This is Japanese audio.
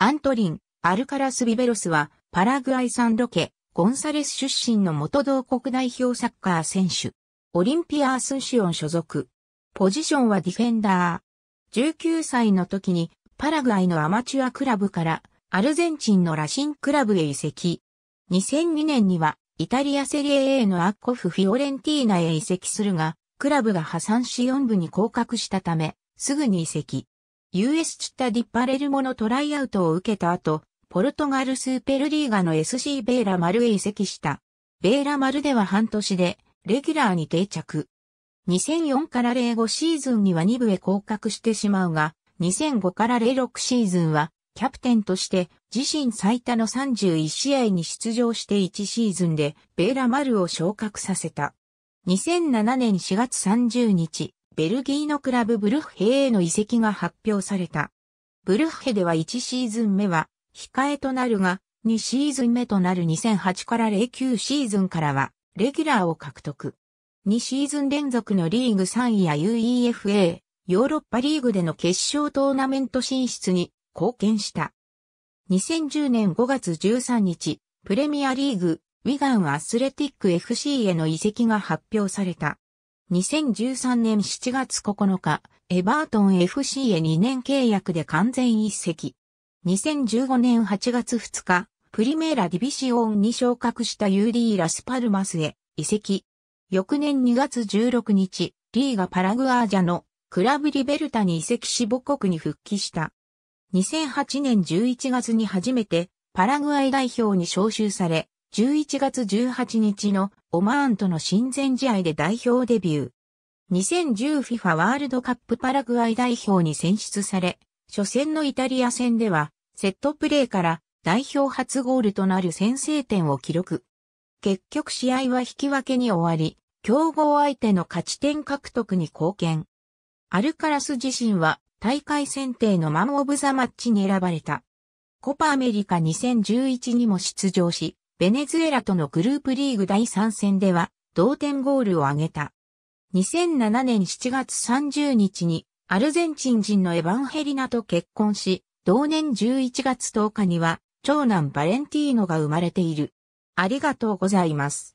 アントリン、アルカラス・ビベロスは、パラグアイ産ロケ、ゴンサレス出身の元同国代表サッカー選手。オリンピア・アスンシオン所属。ポジションはディフェンダー。19歳の時に、パラグアイのアマチュアクラブから、アルゼンチンのラシンクラブへ移籍。2002年には、イタリアセリエ A のアッコフ・フィオレンティーナへ移籍するが、クラブが破産し4部に降格したため、すぐに移籍。US チッタディッパレルモのトライアウトを受けた後、ポルトガルスーペルリーガの SC ベーラマルへ移籍した。ベーラマルでは半年で、レギュラーに定着。2004から05シーズンには2部へ降格してしまうが、2005から06シーズンは、キャプテンとして自身最多の31試合に出場して1シーズンでベーラ・マルを昇格させた。2007年4月30日、ベルギーのクラブブルッヘへの移籍が発表された。ブルッヘでは1シーズン目は、控えとなるが、2シーズン目となる2008から09シーズンからは、レギュラーを獲得。2シーズン連続のリーグ3位や UEFA、ヨーロッパリーグでの決勝トーナメント進出に貢献した。2010年5月13日、プレミアリーグ、ウィガンアスレティック FC への移籍が発表された。2013年7月9日、エバートン FC へ2年契約で完全一席。2015年8月2日、プリメーラディビシオンに昇格した UD ラスパルマスへ移籍。翌年2月16日、リーガパラグアージャのクラブリベルタに移籍し母国に復帰した。2008年11月に初めてパラグアイ代表に招集され、11月18日のオマーンとの親善試合で代表デビュー。2010FIFA ワールドカップパラグアイ代表に選出され、初戦のイタリア戦では、セットプレーから代表初ゴールとなる先制点を記録。結局試合は引き分けに終わり、競合相手の勝ち点獲得に貢献。アルカラス自身は大会選定のマンオブザマッチに選ばれた。コパアメリカ2011にも出場し、ベネズエラとのグループリーグ第3戦では同点ゴールを挙げた。2007年7月30日にアルゼンチン人のエヴァンヘリナと結婚し、同年11月10日には長男バレンティーノが生まれている。ありがとうございます。